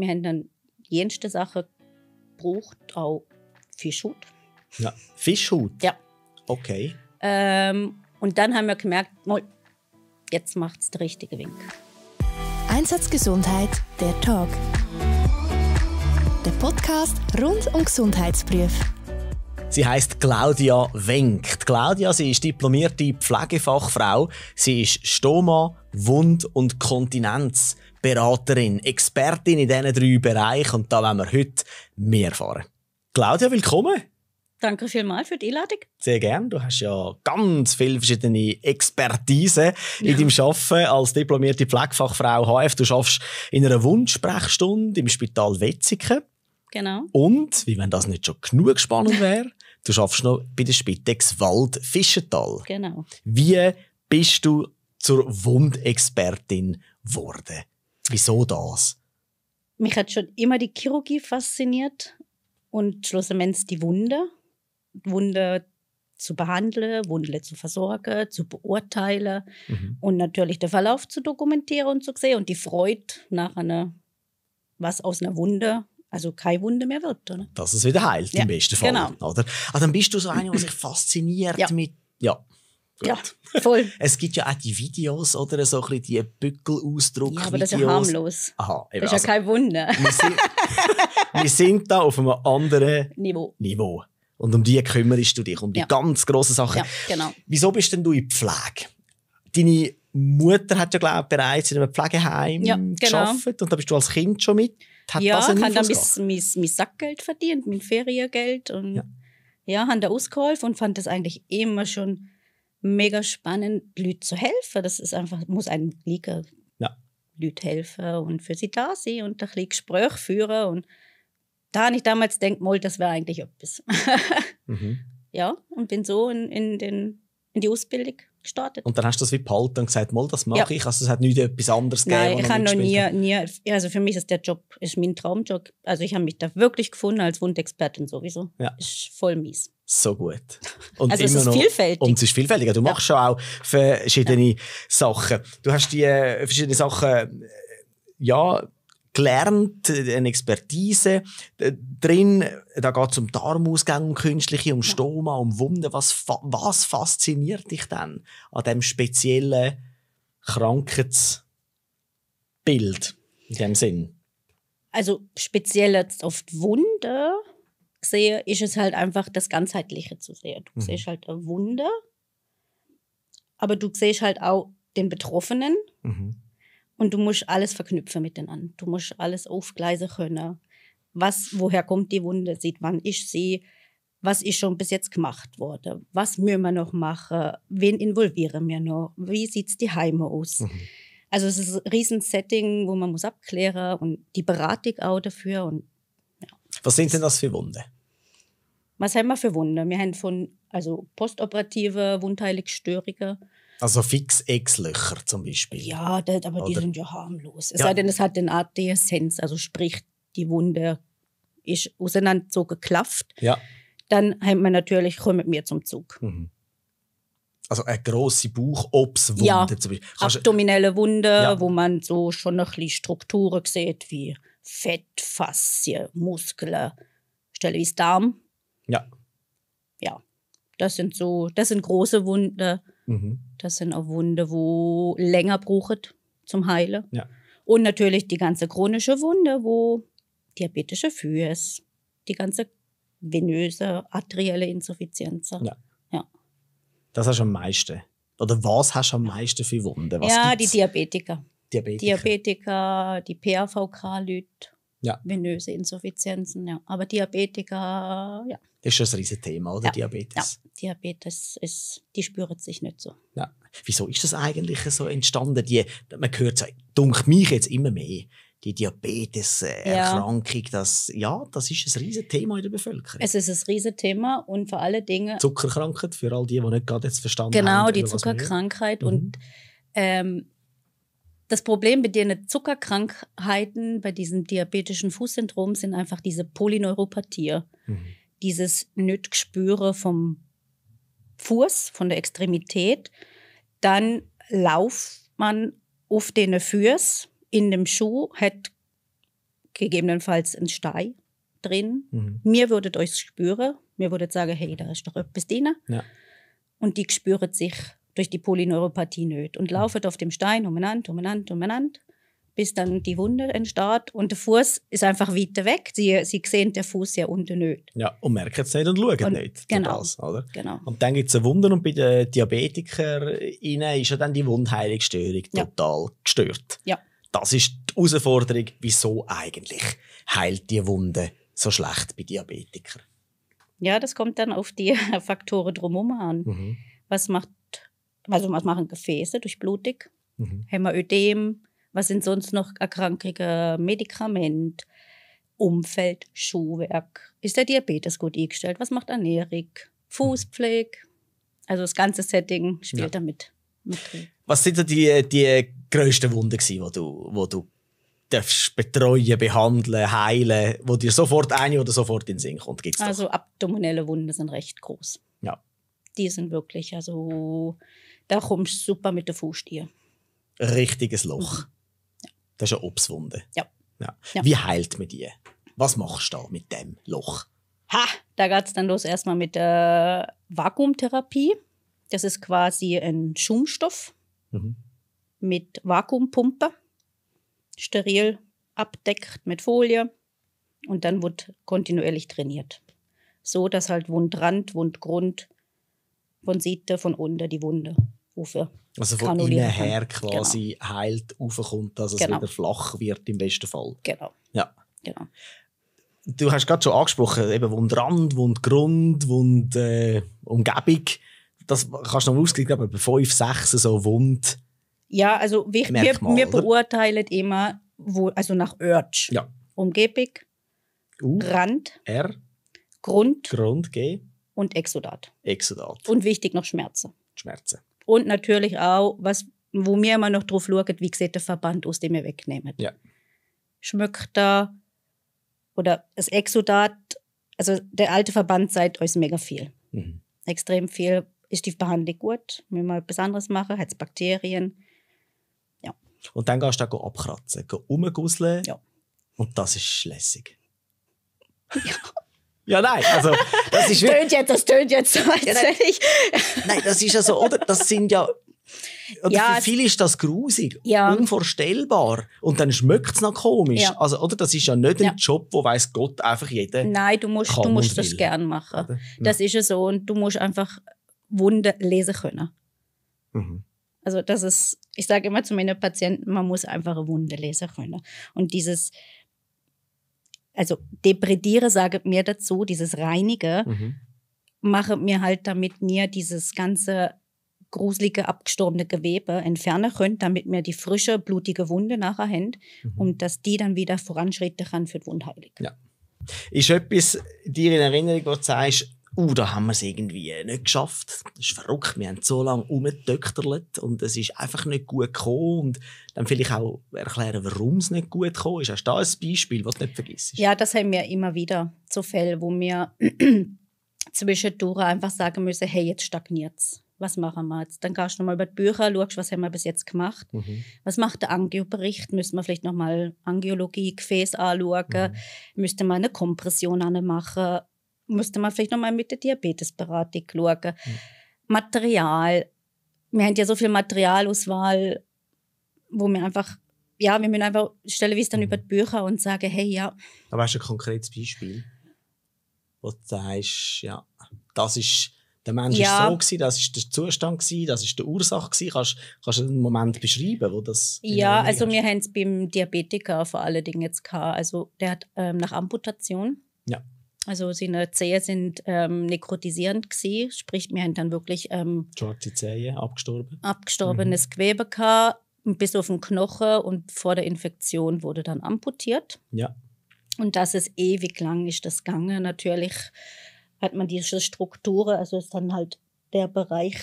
Wir haben dann die jenste Sachen gebraucht, auch Fischhut. Ja, Fischhut? Ja. Okay. Ähm, und dann haben wir gemerkt, jetzt macht es der richtige Wink. Einsatzgesundheit, der Talk. Der Podcast rund um Gesundheitsprüf. Sie heißt Claudia Wenk. Claudia, sie ist diplomierte Pflegefachfrau. Sie ist Stoma, Wund und Kontinenz Beraterin, Expertin in diesen drei Bereichen und da wollen wir heute mehr erfahren. Claudia, willkommen! Danke vielmals für die Einladung. Sehr gern. Du hast ja ganz viele verschiedene Expertisen ja. in deinem Arbeiten als diplomierte Pflegefachfrau HF. Du arbeitest in einer Wundsprechstunde im Spital Wetzigen. Genau. Und, wie wenn das nicht schon genug spannend wäre, du arbeitest noch bei der Spitex Wald Fischental. Genau. Wie bist du zur Wundexpertin geworden? Wieso das? Mich hat schon immer die Chirurgie fasziniert und schlussendlich die Wunde. Wunde zu behandeln, Wunde zu versorgen, zu beurteilen mhm. und natürlich den Verlauf zu dokumentieren und zu sehen und die Freude nach einer, was aus einer Wunde, also keine Wunde mehr wird. Oder? Dass es wieder heilt ja. im besten Fall. Genau. Oder? Also dann bist du so eine, die sich fasziniert ja. mit. Ja. Ja, voll. Es gibt ja auch die Videos, oder? So ein bisschen die Bückelausdruck. Ja, aber das ist ja harmlos. Aha, eben, das ist ja also, kein Wunder. wir, sind, wir sind da auf einem anderen Niveau. Niveau. Und um die kümmerst du dich, um die ja. ganz grossen Sachen. Ja, genau. Wieso bist denn du in Pflege? Deine Mutter hat ja, glaube ich, bereits in einem Pflegeheim ja, genau. gearbeitet und da bist du als Kind schon mit. Hat ja, ich habe dann mein, mein, mein Sackgeld verdient, mein Feriengeld und ja, ja habe da ausgeholfen und fand das eigentlich immer schon mega spannend, Leute zu helfen. Das ist einfach, muss ein liegen. Ja. Leute helfen und für sie da sein und ein bisschen Gespräche führen. Und da habe ich damals gedacht, mal, das wäre eigentlich etwas. mhm. Ja, und bin so in, in, den, in die Ausbildung gestartet. Und dann hast du das wie behalten und gesagt, mal, das mache ja. ich. Also es hat nichts etwas anderes Nein, gegeben. Nein, ich habe noch nie, nie, also für mich ist der Job, ist mein Traumjob. Also ich habe mich da wirklich gefunden als Wundexpertin sowieso. Ja. Ist voll mies so gut. Und also immer es ist noch, vielfältig. Und es ist vielfältig. Du machst ja auch verschiedene ja. Sachen. Du hast die äh, verschiedenen Sachen, äh, ja, gelernt, eine Expertise äh, drin. Da geht es um Darmausgang, um künstliche, um Stoma, um Wunden. Was, was fasziniert dich denn an diesem speziellen Krankheitsbild in dem Sinn? Also speziell jetzt auf die Wunde sehe, ist es halt einfach das Ganzheitliche zu sehen. Du mhm. siehst halt ein Wunder, aber du siehst halt auch den Betroffenen mhm. und du musst alles verknüpfen miteinander. Du musst alles aufgleisen können. Was, woher kommt die Wunde? Sieht wann ich sie? Was ist schon bis jetzt gemacht worden? Was müssen wir noch machen? Wen involvieren wir noch? Wie sieht es die Heime aus? Mhm. Also es ist ein Riesensetting, wo man muss abklären und die Beratung auch dafür und was sind denn das für Wunden? Was haben wir für Wunden? Wir haben von also postoperative Wundheilungsstörungen. Also fix X-Löcher zum Beispiel. Ja, das, aber Oder? die sind ja harmlos. Es ja. sei denn, es hat eine Art Deessenz, also sprich, die Wunde ist auseinander so geklafft. Ja. Dann haben wir natürlich, komm mit mir zum Zug. Mhm. Also eine grosse Bauchobswunde ja, zum Beispiel. Kannst abdominelle Wunde, ja. wo man so schon ein bisschen Strukturen sieht, wie Fettfaszie, Muskeln, Stelle wie das Darm. Ja. Ja, das sind so, das sind große Wunde. Mhm. Das sind auch Wunde, wo länger brauchen zum Heilen. Ja. Und natürlich die ganze chronische Wunde, wo diabetische Füße, die ganze venöse, arterielle Insuffizienz. Ja. ja. Das hast du am meisten. Oder was hast du am meisten für Wunde? Was ja, gibt's? die Diabetiker. Diabetiker, Diabetiker die PAVK-Leute, ja. venöse Insuffizienzen, ja. Aber Diabetiker, ja. Das ist schon ein riesiges Thema, oder? Ja. Diabetes. Ja, Diabetes ist, die spüren sich nicht so. Ja. Wieso ist das eigentlich so entstanden? Die, man hört es, dunkt mich jetzt immer mehr die Diabetes-Erkrankung, ja. das, ja, das ist ein Riesenthema in der Bevölkerung. Es ist ein Riesenthema und vor allen Dingen... Zuckerkrankheit, für all die, die nicht gerade jetzt verstanden genau, haben. Genau, die Zuckerkrankheit mhm. und mhm. ähm, das Problem mit den Zuckerkrankheiten bei diesem diabetischen Fußsyndrom sind einfach diese Polyneuropathie. Mhm. Dieses Nötgespüre vom Fuß, von der Extremität. Dann lauft man auf den Füß in dem Schuh, hat gegebenenfalls einen Stein drin. Mhm. Mir würdet euch spüren. Mir würdet sagen, hey, da ist doch etwas drin. Ja. Und die spüren sich durch die Polyneuropathie nöt und mhm. lauft auf dem Stein umeinander, umeinander, umeinander, bis dann die Wunde entsteht und der Fuß ist einfach weiter weg. Sie, sie sehen den Fuß ja unten nicht. Ja, und merken es nicht und schauen und, nicht. Genau, das, oder? genau. Und dann gibt es Wunder und bei den Diabetikern ist ja dann die Wundheilungsstörung ja. total gestört. Ja. Das ist die Herausforderung, wieso eigentlich heilt die Wunde so schlecht bei Diabetikern? Ja, das kommt dann auf die Faktoren drumherum an. Mhm. Was macht also was machen Gefäße durchblutig, Blutig, mhm. Hämmerödem, was sind sonst noch erkrankliche Medikament, Umfeld, Schuhwerk. Ist der Diabetes gut eingestellt? Was macht Ernährung? Fußpflege? Also das ganze Setting spielt ja. damit mit Was sind denn die, die grössten Wunden, die du, wo du betreuen, behandeln, heilen, wo dir sofort eine oder sofort in den Sinn kommt? Gibt's also abdominelle Wunden sind recht groß. Ja. Die sind wirklich, also da kommst du super mit der Faust rein. Richtiges Loch. Mhm. Ja. Das ist eine Obstwunde. Ja. ja. ja. Wie heilt man die? Was machst du da mit dem Loch? Ha, da geht es dann los erstmal mit der Vakuumtherapie. Das ist quasi ein Schumstoff mhm. mit Vakuumpumpe, steril abdeckt mit Folie und dann wird kontinuierlich trainiert. So, dass halt Wundrand, Wundgrund, von Seite, von unten die Wunde rauf. Also von innen her genau. quasi genau. heilt raufkommt, dass genau. es wieder flach wird im besten Fall. Genau. Ja. genau. Du hast gerade schon angesprochen, eben Wundrand, Wundgrund, Wund, äh, Umgebung. Das kannst du noch ausgleichen, aber bei 5, 6 so Wund. Ja, also wir, Merkmal, wir, wir beurteilen immer wo, also nach Ort. Ja. Umgebung, U, Rand, R, Grund, Grund G und Exodat. Exodat. Und wichtig noch Schmerzen. Schmerzen. Und natürlich auch, was, wo mir immer noch drauf schauen, wie sieht der Verband aus, den wir wegnehmen. Ja. Schmückt da oder das Exodat, also der alte Verband seit uns mega viel. Mhm. Extrem viel. Ist die Behandlung gut? Wenn wir etwas anderes machen? Hat es Bakterien? Ja. Und dann gehst du da abkratzen, rumgusseln. Ja. Und das ist lässig. Ja. Ja, nein, also das ist tönt jetzt, Das tönt jetzt so, als ja, nein. ich... nein, das ist ja so, oder? Das sind ja... Oder ja, für viele ist das grusig, ja. unvorstellbar. Und dann schmeckt es noch komisch. Ja. Also, oder? Das ist ja nicht ein Job, wo weiß Gott einfach jeder Nein, du musst, du musst das will. gern machen. Oder? Das ist ja so. Und du musst einfach Wunden lesen können. Mhm. Also das ist, ich sage immer zu meinen Patienten, man muss einfach Wunden lesen können. Und dieses also deprediere, sage mir dazu, dieses Reinige, mhm. mache mir halt damit mir dieses ganze gruselige, abgestorbene Gewebe entfernen könnt, damit mir die frische, blutige Wunde nachher hängt mhm. und dass die dann wieder Voranschritte kann für die Wundheilung. Ja. Ist etwas dir in Erinnerung, wo du sagst, uh, da haben wir es irgendwie nicht geschafft. Das ist verrückt. Wir haben so lange rumgedökterlet und es ist einfach nicht gut gekommen. Und dann vielleicht auch erklären, warum es nicht gut gekommen ist. Hast du da ein Beispiel, das du nicht vergisst? Ja, das haben wir immer wieder. zu Fällen, wo wir zwischendurch einfach sagen müssen, hey, jetzt stagniert es. Was machen wir jetzt? Dann gehst du nochmal über die Bücher, schaust, was haben wir bis jetzt gemacht. Mhm. Was macht der Angiobericht? Müssen wir vielleicht nochmal Angiologie, Gefäß anschauen? Mhm. Müsste man eine Kompression machen? müsste man vielleicht nochmal mit der Diabetesberatung schauen. Mhm. Material. Wir haben ja so viel Materialauswahl, wo wir einfach, ja, wir müssen einfach stellen, wie es dann mhm. über die Bücher und sagen, hey, ja. Aber hast du ein konkretes Beispiel, wo du sagst, ja, das ist, der Mensch ja. ist so gewesen, das ist der Zustand gewesen, das ist die Ursache gewesen. Kannst, kannst du einen Moment beschreiben, wo das? Ja, also hast? wir haben es beim Diabetiker vor allen Dingen jetzt gehabt. Also der hat ähm, nach Amputation. Ja also seine Zehe sind ähm, nekrotisierend gsi, sprich wir haben dann wirklich ähm, schwarze Zehe abgestorben. Abgestorbenes mhm. Gewebe gehabt, bis auf den Knochen und vor der Infektion wurde dann amputiert. Ja. Und das ist ewig lang ist, das gange natürlich hat man diese Strukturen, also ist dann halt der Bereich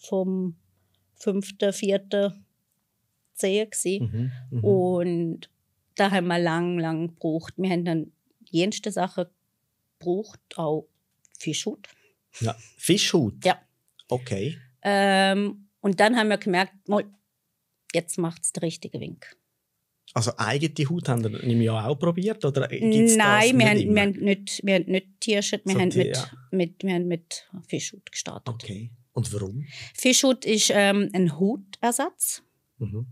vom fünften, vierten Zehe gsi mhm. mhm. und da haben wir lang, lang gebraucht. Wir haben dann jenste Sachen braucht auch Fischhut. Ja, Fischhut? Ja. Okay. Ähm, und dann haben wir gemerkt, jetzt macht es den richtigen Wink. Also eigene Haut haben wir im auch probiert? Oder gibt's Nein, das wir, haben, wir, haben, nicht, wir haben nicht Tierschut, wir, so haben, die, mit, ja. mit, wir haben mit Fischhut gestartet. Okay. Und warum? Fischhut ist ähm, ein Hutersatz. Mhm.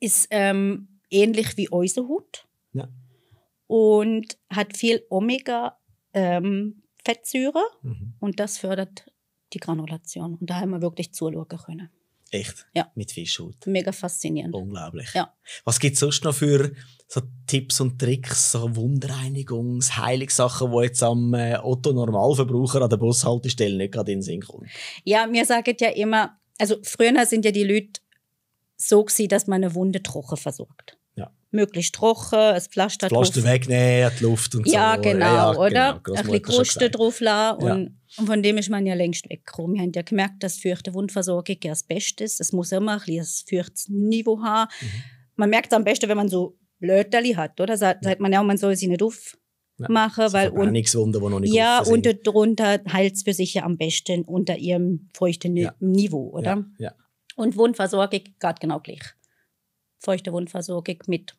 Ist ähm, ähnlich wie unser Hut und hat viel Omega-Fettsäure ähm, mhm. und das fördert die Granulation. Und da haben wir wirklich zuschauen können. Echt? Ja. Mit Fischhaut. Mega faszinierend. Unglaublich. Ja. Was gibt es sonst noch für so Tipps und Tricks, so Wundreinigungs-, Heiligsachen, die jetzt am äh, Otto-Normalverbraucher an der Bushaltestelle nicht gerade in den Sinn kommen? Ja, mir sagen ja immer, also früher sind ja die Leute so gewesen, dass man eine Wunde trocken versorgt möglichst trocken, ein Pflaster drauf. Halt Pflaster wegnehmen, die Luft und ja, so. Genau, ja, genau, oder? ein bisschen Kruste drauf lassen. Ja. Und, von dem ist man ja längst weggekommen. Wir haben ja gemerkt, dass feuchte Wundversorgung ja das Beste ist. Es muss immer ein bisschen ein Niveau haben. Mhm. Man merkt es am besten, wenn man so Blöterli hat, oder? Sagt ja. man ja, man soll sie nicht aufmachen. Ja, weil und, nichts unter, wo noch nicht Ja, und darunter heilt es für sich ja am besten unter ihrem feuchten ja. Niveau, oder? Ja. Und Wundversorgung gerade genau gleich feuchte Wundversorgung mit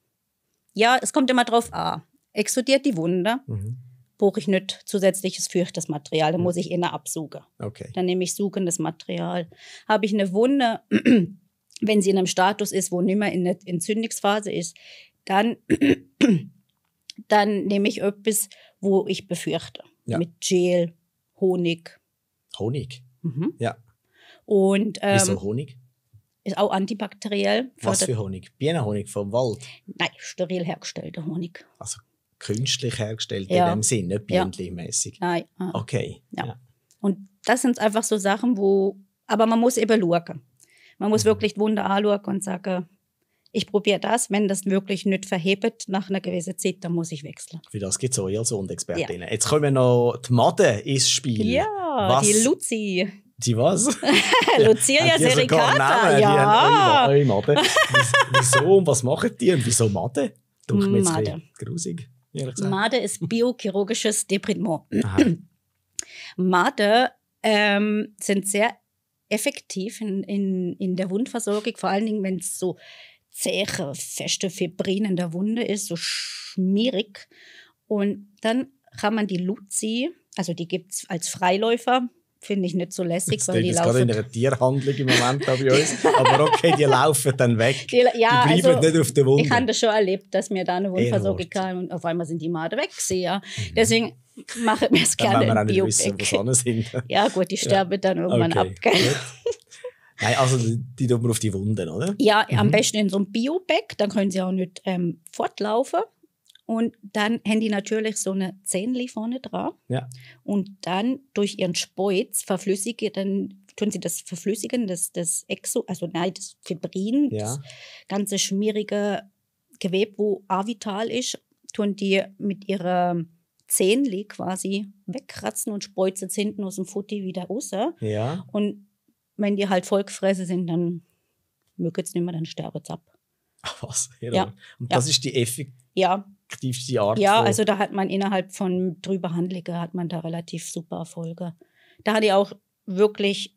ja, es kommt immer drauf an. Exodiert die Wunde, mhm. brauche ich nicht zusätzliches fürchtes Material, dann mhm. muss ich eher absuchen. Okay. Dann nehme ich suchendes Material. Habe ich eine Wunde, wenn sie in einem Status ist, wo nicht mehr in der Entzündungsphase ist, dann, dann nehme ich etwas, wo ich befürchte. Ja. Mit Gel, Honig. Honig? Mhm. Ja. Und, ähm, Wieso Honig? Ist auch antibakteriell. Was für Honig? Bienenhonig vom Wald? Nein, steril hergestellter Honig. Also künstlich hergestellt ja. in dem Sinne, nicht bienenmäßig. Ja. Nein. Ah. Okay. Ja. ja. Und das sind einfach so Sachen, wo. Aber man muss eben schauen. Man muss mhm. wirklich die Wunder anschauen und sagen, ich probiere das, wenn das wirklich nicht verhebt nach einer gewissen Zeit, dann muss ich wechseln. Für das gibt es euch als Hundexpertin. Ja. Jetzt kommen noch die Maden ins Spiel. Ja, Was? die Luzi die was? Lucia Sericata, ja. Die haben Wieso und was machen die und wieso Made? Doch mir jetzt grusig, ehrlich gesagt. Made ist biochirurgisches Deprimant. Made ähm, sind sehr effektiv in, in, in der Wundversorgung, vor allen Dingen, wenn es so zähe, feste Fibrin in der Wunde ist, so schmierig. Und dann kann man die Luzi, also die gibt es als Freiläufer, finde ich nicht so lässig, Ich weil die gerade in einer Tierhandlung im Moment bei uns, aber okay, die laufen dann weg. Die, ja, die bleiben also, nicht auf der Wunde. Ich habe das schon erlebt, dass mir da eine Wundversorgung kam und auf einmal sind die Maden weg, ja. Mhm. Deswegen mache ich mir es gerne dann wir auch nicht wissen, wo sind. Ja gut, die sterben ja. dann irgendwann okay. ab. Nein, also die tut man auf die Wunden, oder? Ja, mhm. am besten in so einem bio Biobag, dann können sie auch nicht ähm, fortlaufen. Und dann haben die natürlich so eine Zähnli vorne dran. Ja. Und dann durch ihren Speuz verflüssigen, dann tun sie das verflüssigen, das, das Exo, also nein, das Fibrin, ja. das ganze schmierige Gewebe, wo avital ist, tun die mit ihrer Zähnli quasi wegkratzen und speuzen es hinten aus dem Futti wieder raus. Ja. Und wenn die halt vollgefressen sind, dann mögen es nicht mehr, dann sterben sie ab. Ach was? Ja. Und das ja. ist die effektive ja effektivste Art. Ja, also da hat man innerhalb von drüber Handlige hat man da relativ super Erfolge. Da hatte ich auch wirklich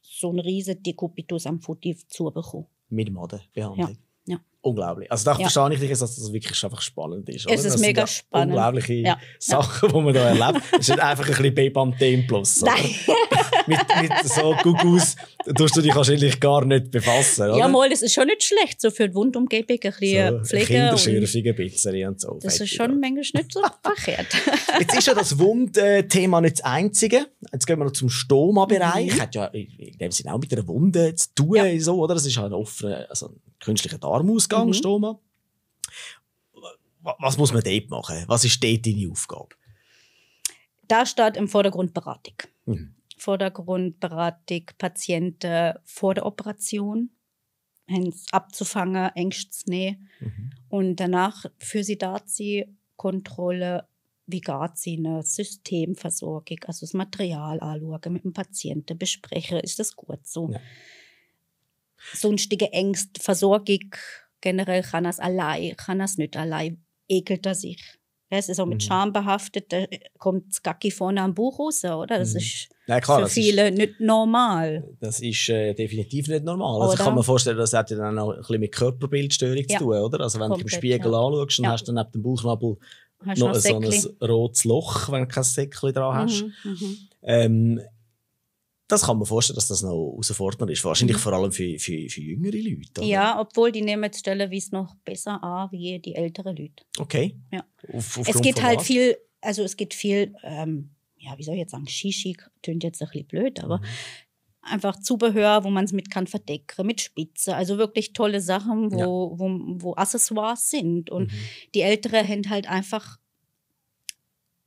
so ein riesen Dekubitus am Futti zur bekommen. Mit Madenbehandlung. Ja. Ja. Unglaublich. Also da ja. verstehe ich dich jetzt, dass das wirklich einfach spannend ist. Oder? Es ist das mega spannend. Unglaubliche ja. Sachen, die man hier erlebt. es ist nicht einfach ein bisschen Bepanthen plus. Nein. mit, mit so Gugus tust du dich wahrscheinlich gar nicht befassen. Oder? Ja, mal, das ist schon nicht schlecht, so für die Wundumgebung ein bisschen so, pflegen. Kinderschürfige Pizzerie und so. Das ist schon manchmal nicht so verkehrt. jetzt ist ja das Wundthema nicht das einzige. Jetzt gehen wir noch zum Stoma-Bereich. Mhm. Hat ja in dem Sinne auch mit einer Wunde zu tun. Ja. So, oder? Das ist ja halt ein offener, also künstlichen Darmausgang mhm. stehen Was muss man dort machen? Was ist dort deine Aufgabe? Da steht im Vordergrund Beratung. Mhm. Vordergrund Beratung Patienten vor der Operation, abzufangen, Ängste Ängstesnähe. Mhm. Und danach für sie da sie Kontrolle, wie geht sie eine Systemversorgung, also das Material anschauen, mit dem Patienten besprechen, ist das gut so. Ja sonstige Ängste, Versorgung generell kann er es allein, kann er nicht allein, ekelt er sich. Es ist auch mit mhm. Scham behaftet, da kommt das Gacki vorne am Buch raus, oder? Das mhm. ist Nein, klar, für viele ist, nicht normal. Das ist äh, definitiv nicht normal. Also ich kann mir vorstellen, das hat ja dann auch ein bisschen mit Körperbildstörung ja. zu tun, oder? Also wenn Komplett, du im Spiegel ja. anschaust und ja. hast du neben dem Bauchnabel hast noch, noch ein so ein rotes Loch, wenn du kein Säckchen dran mhm, hast. Mhm, mhm. Ähm, das kann man vorstellen, dass das noch herausfordernd ist. Wahrscheinlich mhm. vor allem für, für, für jüngere Leute. Oder? Ja, obwohl die nehmen stellenweise noch besser an wie die älteren Leute. Okay. Ja. Auf, es geht halt was? viel, also es geht viel, ähm, ja, wie soll ich jetzt sagen, Shishi tönt jetzt ein bisschen blöd, aber mhm. einfach Zubehör, wo man es mit kann verdecken, mit Spitze, also wirklich tolle Sachen, wo, ja. wo, wo Accessoires sind. Und mhm. die Älteren hängt halt einfach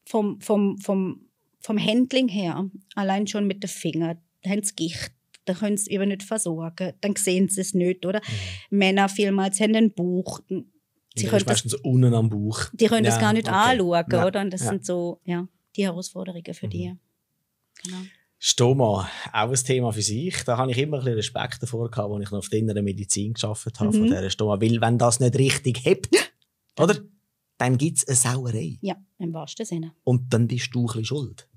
vom, vom, vom vom Handling her, allein schon mit den Fingern, haben sie Gicht, da können sie eben nicht versorgen, dann sehen sie es nicht, oder? Mhm. Männer vielmals haben einen Buch. Sie können das, unten am Buch. Die können ja, das gar nicht okay. anschauen, ja, oder? Und das ja. sind so ja, die Herausforderungen für mhm. die. Genau. Stoma, auch ein Thema für sich. Da habe ich immer ein bisschen Respekt davor gehabt, als ich noch auf der inneren Medizin gearbeitet habe, mhm. von dieser Stoma. Weil, wenn das nicht richtig hebt, oder? Dann gibt es eine Sauerei. Ja, im wahrsten Sinne. Und dann bist du ein bisschen schuld.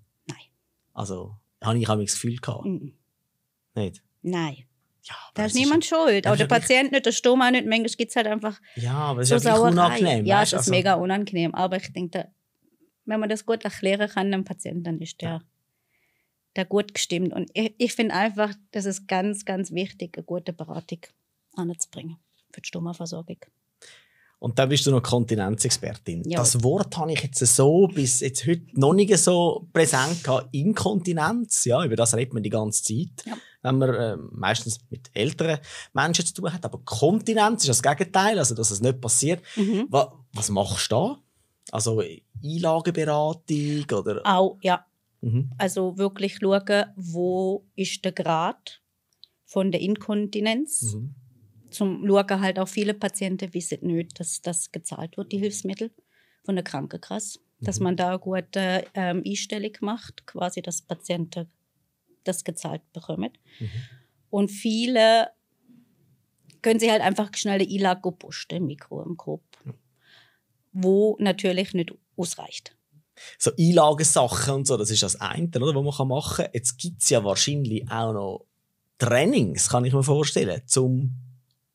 Also, habe ich auch das Gefühl gehabt. Mhm. Nicht? Nein. Ja, da ist niemand ist, schuld. Aber der Patient nicht, der Sturm auch nicht. Manchmal gibt es halt einfach. Ja, aber es so ist ja unangenehm. Ja, es ist also, mega unangenehm. Aber ich denke, wenn man das gut erklären kann, dem Patienten, dann ist der, ja. der gut gestimmt. Und ich, ich finde einfach, das ist ganz, ganz wichtig, eine gute Beratung anzubringen für die Sturmversorgung. Und dann bist du noch Kontinenzexpertin. Ja. Das Wort habe ich jetzt so bis jetzt heute noch nicht so präsent gehabt. Inkontinenz, ja, über das redet man die ganze Zeit, ja. wenn man äh, meistens mit älteren Menschen zu tun hat. Aber Kontinenz ist das Gegenteil, also dass es nicht passiert. Mhm. Was, was, machst du da? Also Einlageberatung oder? Auch, ja. Mhm. Also wirklich schauen, wo ist der Grad von der Inkontinenz? Mhm zum Lurker halt auch viele Patienten wissen nicht, dass das gezahlt wird, die Hilfsmittel von der Krankenkasse. Dass mhm. man da gut äh, einstellig macht, quasi, dass Patienten das gezahlt bekommen. Mhm. Und viele können sich halt einfach schnell den ILAG posten, Mikro im Kopf, ja. wo natürlich nicht ausreicht. So Einlagensachen und so, das ist das eine, oder, was man machen kann. Jetzt gibt es ja wahrscheinlich auch noch Trainings, kann ich mir vorstellen, zum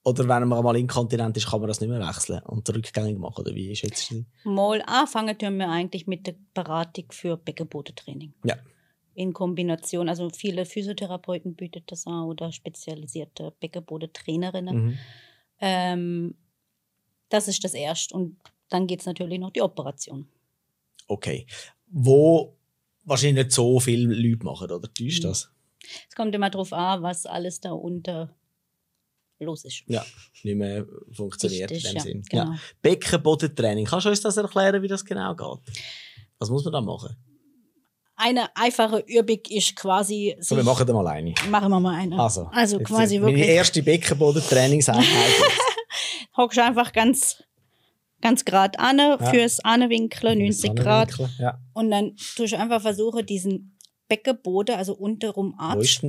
oder wenn man mal inkontinent ist, kann man das nicht mehr wechseln und rückgängig machen? Oder wie schätzt du Mal anfangen tun wir eigentlich mit der Beratung für Beckenbodentraining. Ja. In Kombination, also viele Physiotherapeuten bieten das an oder spezialisierte Beckenbodentrainerinnen. Mhm. Ähm, das ist das Erste. Und dann geht es natürlich noch die Operation. Okay. Wo wahrscheinlich nicht so viele Leute machen, oder? Täuscht mhm. das? Es kommt immer darauf an, was alles da unter los ist. Ja, nicht mehr funktioniert ist, in dem ja, Sinn. Genau. Ja. Beckenbodentraining. Kannst du uns das erklären, wie das genau geht? Was muss man da machen? Eine einfache Übung ist quasi. So, wir machen da mal eine. Machen wir mal eine. Also, also quasi wirklich. Meine erste Beckenbodentrainingseinheit. Hockst einfach ganz ganz gerade an, ja. fürs Anwinkeln, 90 Grad. Ja. Und dann tust du einfach versuchen, diesen Beckenboden, also unterrum Arzt.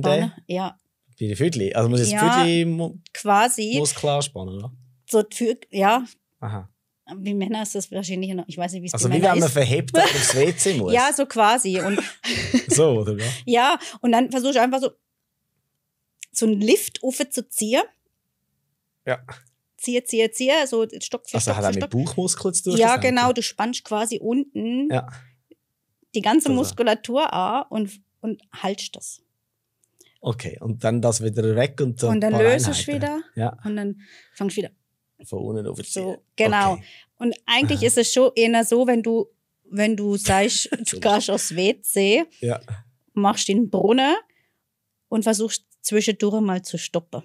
Ja, bei den Vögeln? Also muss jetzt ja, Vögel quasi. muss klar spannen, oder? So ja. Aha. Bei Männern ist das wahrscheinlich noch, ich weiß nicht, wie es Also wie wenn man verhebt aufs WC muss. Ja, so quasi. Und so, oder? ja, und dann versuchst du einfach so, so einen Lift zu ziehen. Ja Zieh, zieh, zieh, so Stock für also Stock. Also hat er mit Bauchmuskeln zu tun? Ja, genau, du spannst quasi unten ja. die ganze also. Muskulatur an und, und haltst das. Okay, und dann das wieder weg und dann. Und dann löst du wieder ja. und dann fangst du wieder. Von unten auf so, Genau. Okay. Und eigentlich Aha. ist es schon eher so, wenn du, wenn du sagst, du gehst aus WC, ja. machst den Brunnen und versuchst zwischendurch mal zu stoppen.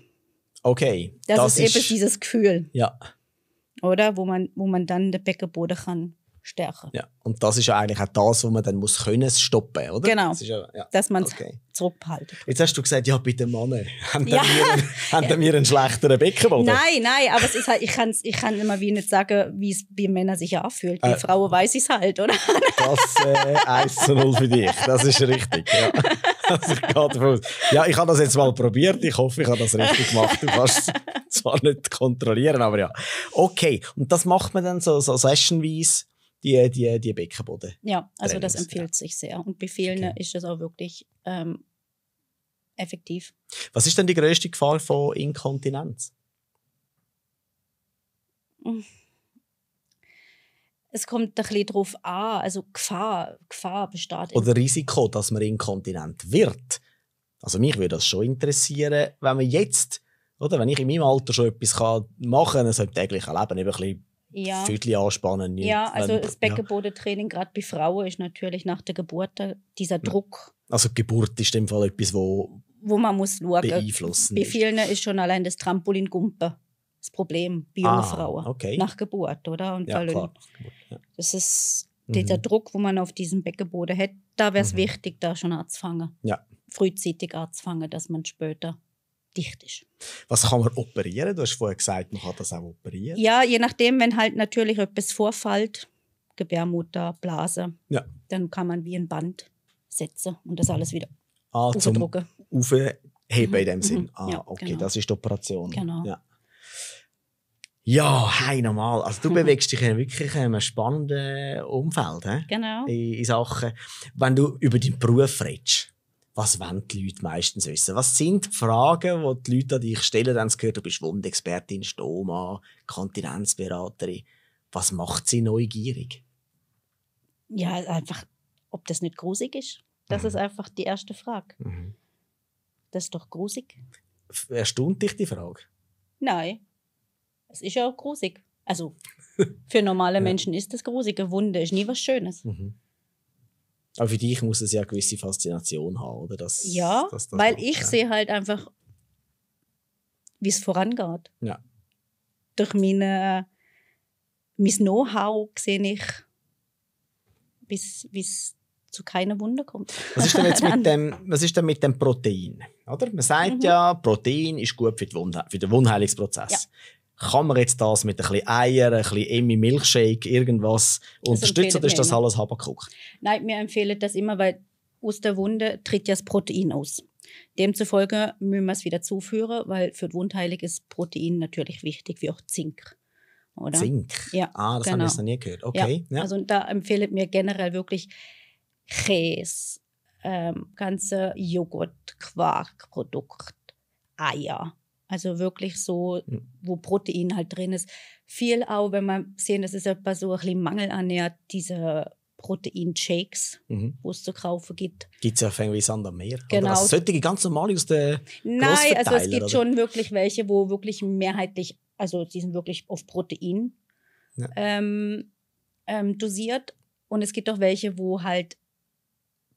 Okay. Das, das ist, ist, eben dieses Gefühl. Ja. Oder? Wo man, wo man dann den Beckenboden kann stärker. Ja, und das ist ja eigentlich auch das, wo man dann muss können stoppen, oder? Genau, das ja, ja. dass man es okay. zurückhalten. Jetzt hast du gesagt, ja, bei den Männern haben ja. wir einen, ja. einen schlechteren Beckenboden. Nein, nein, aber ist halt, ich kann ich kann immer wie nicht sagen, wie es bei Männern sich anfühlt. Bei äh, Frauen weiß ich es halt, oder? Das äh, 1 zu 0 für dich, das ist richtig. Ja. Also ich ja, ich habe das jetzt mal probiert. Ich hoffe, ich habe das richtig gemacht. Du kannst es zwar nicht kontrollieren, aber ja. Okay, und das macht man dann so, so sessionweise die, die, die Beckenboden. Ja, also das empfiehlt sich sehr. Und bei vielen okay. ist das auch wirklich ähm, effektiv. Was ist denn die größte Gefahr von Inkontinenz? Es kommt ein bisschen darauf an, also Gefahr, Gefahr besteht. Oder Risiko, dass man inkontinent wird. Also mich würde das schon interessieren, wenn man jetzt, oder wenn ich in meinem Alter schon etwas machen kann, also im täglichen Leben eben ein bisschen ja. Vödli anspannen. Ja, also das Beckenbodentraining, gerade bei Frauen, ist natürlich nach der Geburt dieser Druck. Also Geburt ist in dem Fall etwas, wo, wo man muss schauen. muss. Bei vielen ist. schon allein das trampolin Trampolingumpen das Problem bei jungen ah, Frauen okay. nach Geburt, oder? Und ja, klar. Das ist mhm. Druck, wo man auf diesem Beckenboden hat. Da wäre es mhm. wichtig, da schon anzufangen. Ja. Frühzeitig anzufangen, dass man später dicht ist. Was kann man operieren? Du hast vorher gesagt, man kann das auch operieren. Ja, je nachdem, wenn halt natürlich etwas vorfällt, Gebärmutter, Blase, ja. dann kann man wie ein Band setzen und das alles wieder ah, zum Aufheben in mhm, dem Sinn. Mhm, ah, ja, okay, genau. das ist die Operation. Genau. Ja. Ja, hey, normal. Also du bewegst dich in wirklich einem spannenden Umfeld, he? genau. in, in Sachen, wenn du über deinen Beruf redest was wollen die Leute meistens wissen? Was sind die Fragen, die die Leute an dich stellen, wenn sie hören, du bist Wundexpertin, Stoma, Kontinenzberaterin. Was macht sie neugierig? Ja, einfach, ob das nicht grusig ist. Das mhm. ist einfach die erste Frage. Mhm. Das ist doch grusig. Erstaunt dich die Frage? Nein. Es ist ja auch grusig. Also, für normale Menschen ist das Eine Wunde ist nie was Schönes. Mhm. Aber für dich muss es ja eine gewisse Faszination haben, oder? Dass, ja, dass das weil macht, ich ja. sehe halt einfach, wie es vorangeht. Ja. Durch meine, mein Know-how sehe ich, wie es zu keiner Wunde kommt. was ist denn jetzt mit dem, was ist denn mit dem Protein? Oder? Man sagt mhm. ja, Protein ist gut für, die Wund für den Wundheilungsprozess. Ja kann man jetzt das mit ein bisschen Eier, ein bisschen Emmy Milchshake, irgendwas unterstützen oder ist das alles Habakuk? Nein, mir empfehlen das immer, weil aus der Wunde tritt ja das Protein aus. Demzufolge müssen wir es wieder zuführen, weil für die Wundheilig ist Protein natürlich wichtig, wie auch Zink. Oder? Zink? Ja. Ah, das genau. haben wir noch nie gehört. Okay. Ja. Ja. Also da empfehlen mir generell wirklich Käse, ähm, ganze Joghurt, Quarkprodukt, Eier. Also wirklich so, wo Protein halt drin ist. Viel auch, wenn man sehen, das ist ja bei so ein bisschen Mangel ernährt, diese Protein-Shakes, mhm. wo es zu kaufen gibt. Gibt es ja auf irgendwie Sand am Meer? Genau. Also solche ganz normale aus der Nein, also es gibt oder? schon wirklich welche, wo wirklich mehrheitlich, also die sind wirklich auf Protein ja. ähm, ähm, dosiert. Und es gibt auch welche, wo halt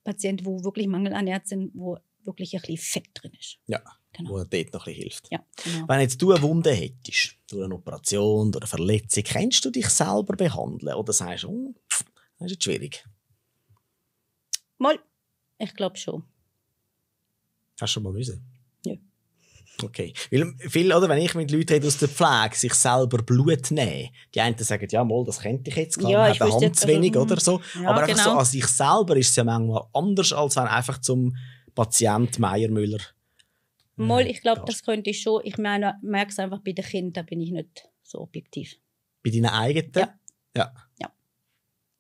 Patienten, wo wirklich mangelernährt sind, wo wirklich ein bisschen Fett drin ist. Ja genau. wo er dort noch etwas hilft. Ja, genau. Wenn jetzt du eine Wunde hättest, durch eine Operation, oder eine Verletzung, kannst du dich selber behandeln oder sagst du, oh, das ist jetzt schwierig? Mal, ich glaube schon. Hast du schon mal müssen? Ja. Okay. Weil viel, oder, wenn ich mit Leuten rede aus der Pflege, sich selber Blut nehme, die einen sagen, ja, mal, das könnte ich jetzt, klar, ja, ich habe Hand zu wenig also, oder so. Hm. Ja, Aber einfach so genau. an sich selber ist es ja manchmal anders, als wenn einfach zum Patient Meier Müller Mal, mhm. ich glaube, das könnte ich schon. Ich meine, merke es einfach bei den Kindern, bin ich nicht so objektiv. Bei deinen eigenen? Ja. Ja. ja.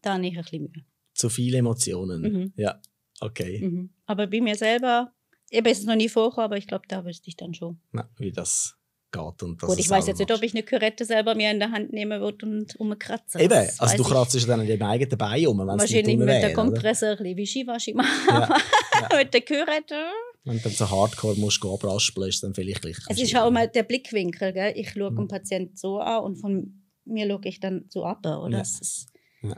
Da habe ich ein bisschen Mühe. Zu viele Emotionen. Mhm. Ja, okay. Mhm. Aber bei mir selber, eben ist es noch nie vorgekommen, aber ich glaube, da wüsste ich dann schon. Na, wie das geht und das Gut, ich weiß jetzt nicht, ob ich eine Kürette selber mir in der Hand nehmen würde und umkratzen. Eben, das also du kratzt ich. dann in deinem eigenen Bein um, wenn nicht Wahrscheinlich mit wäre, der Kompressor oder? ein bisschen wie Skiwaschi machen. Ja. ja. mit der Kürette. Wenn du dann so hardcore musst du abraspeln, ist dann vielleicht gleich. Es ist auch halt mal der Blickwinkel, gell? Ich schaue mhm. einen Patienten so an und von mir schaue ich dann so ab, oder? Ja. ja.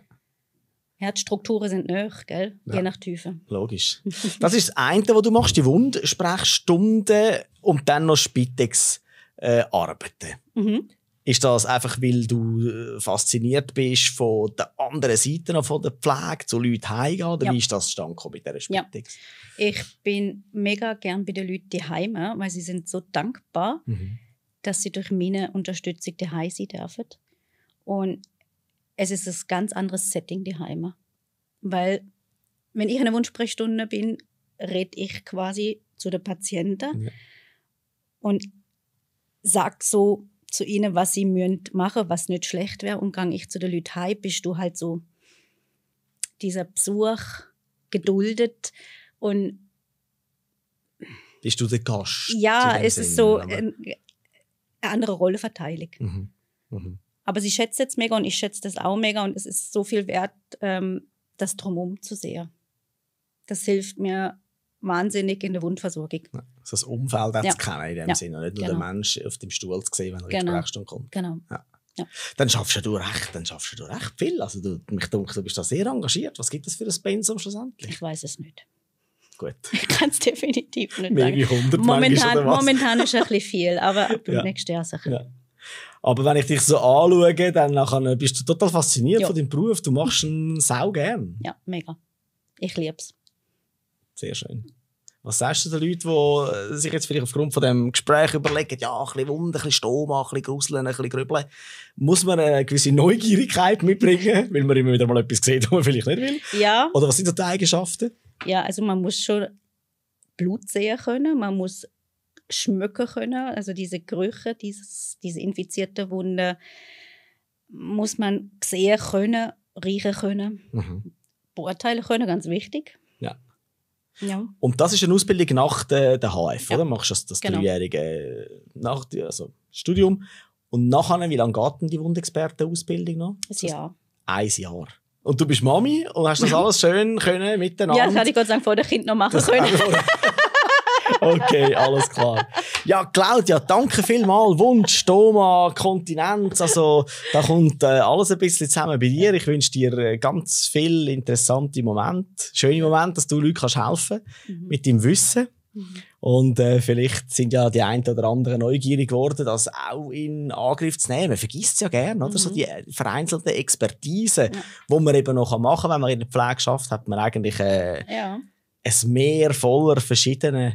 Herzstrukturen sind nöch, gell? Ja. Je nach Tiefe. Logisch. Das ist das eine, was du machst, die Wundsprechstunde und dann noch Spitex äh, arbeiten. Mhm. Ist das einfach, weil du äh, fasziniert bist von der anderen Seite von der Pflege, zu Leuten heimgehen? Oder ja. wie ist das standgekommen mit dieser Spitex? Ja. Ich bin mega gern bei den Leuten heim, weil sie sind so dankbar, mhm. dass sie durch meine Unterstützung daheim sein dürfen. Und es ist ein ganz anderes Setting daheim. Weil, wenn ich in einer Wunschsprechstunde bin, rede ich quasi zu den Patienten ja. und sage so, zu ihnen, was sie machen müssen, was nicht schlecht wäre. Und gang ich zu den Leuten heim, bist du halt so dieser Besuch geduldet und bist du der Gast? Ja, es ist so eine andere Rolleverteilung. Mhm. Mhm. Aber sie schätzt jetzt mega und ich schätze das auch mega und es ist so viel wert, ähm, das drumherum zu sehen. Das hilft mir wahnsinnig in der Wundversorgung. Ja so das Umfeld auch ja. zu kennen in dem ja. Sinne. Nicht nur genau. den Menschen auf dem Stuhl zu sehen, wenn er genau. in die Sprechstunde kommt. Genau. Ja. Ja. Dann schaffst du recht, dann schaffst du recht viel. Also du, mich denke, du bist da sehr engagiert. Was gibt es für ein Pensum schlussendlich? Ich weiß es nicht. Gut. Ich kann es definitiv nicht Mehrere hundert momentan, momentan ist es ein bisschen viel, aber ab dem ja. nächsten Jahr sicher. Ja. Aber wenn ich dich so anschaue, dann nachher bist du total fasziniert ja. von deinem Beruf. Du machst ihn sau gern. Ja, mega. Ich liebe es. Sehr schön. Was sagst du den Leuten, die äh, sich jetzt vielleicht aufgrund von dem Gespräch überlegen, ja, ein bisschen Wunden, ein bisschen Stoma, ein bisschen Gruseln, ein bisschen Grübeln, muss man eine gewisse Neugierigkeit mitbringen, weil man immer wieder mal etwas sieht, was man vielleicht nicht will? Ja. Oder was sind da die Eigenschaften? Ja, also man muss schon Blut sehen können, man muss schmücken können, also diese Gerüche, dieses, diese infizierte Wunde muss man sehen können, riechen können, mhm. beurteilen können, ganz wichtig. Ja. Und das ist eine Ausbildung nach der, der HF, ja. oder? Machst du das, das genau. dreijährige äh, nach, also Studium. Und nachher, wie lange geht denn die Wundexperten-Ausbildung noch? Ein Jahr. Ein Jahr. Und du bist Mami und hast das alles schön können miteinander. Ja, das hätte ich Gott sei Dank vor dem Kind noch machen das können. Okay, alles klar. Ja, Claudia, danke vielmals. Wunsch, Thoma, Kontinenz, also da kommt äh, alles ein bisschen zusammen bei dir. Ich wünsche dir äh, ganz viele interessante Momente, schöne Momente, dass du Leuten kannst helfen mhm. mit deinem Wissen. Mhm. Und äh, vielleicht sind ja die ein oder anderen neugierig geworden, das auch in Angriff zu nehmen. Man es ja gern, oder? So mhm. die äh, vereinzelte Expertise, ja. man eben noch machen kann. Wenn man in der Pflege schafft, hat man eigentlich äh, ja. ein Meer voller verschiedener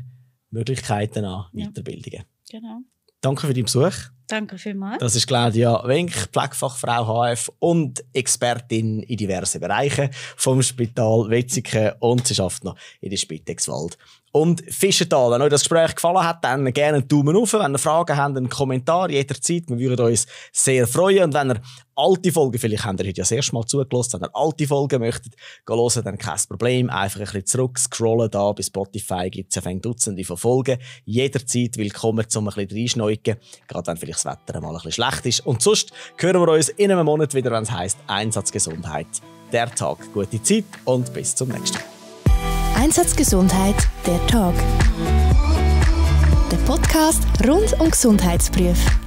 Möglichkeiten an Weiterbildungen. Genau. Danke für deinen Besuch. Danke vielmals. Das ist Claudia Wenk, Pflegefachfrau HF und Expertin in diversen Bereichen vom Spital Wetzigen und sie arbeitet noch in der Spitexwald. und Fischental. Wenn euch das Gespräch gefallen hat, dann gerne einen Daumen hoch. Wenn ihr Fragen habt, einen Kommentar jederzeit. Wir würden uns sehr freuen. Und wenn ihr alte Folgen, vielleicht habt ihr heute ja das erste Mal zugelassen, wenn ihr alte Folgen möchtet, hören, dann kein Problem. Einfach ein bisschen zurück scrollen da. Bei Spotify gibt es ja Dutzende von Folgen. Jederzeit willkommen, um ein bisschen reinschneugen. Gerade wenn vielleicht das Wetter mal ein bisschen schlecht ist. Und sonst hören wir uns in einem Monat wieder, wenn es heisst Einsatzgesundheit. Der Tag. Gute Zeit und bis zum nächsten Mal. Einsatzgesundheit, der Tag. Der Podcast rund um Gesundheitsprüfe.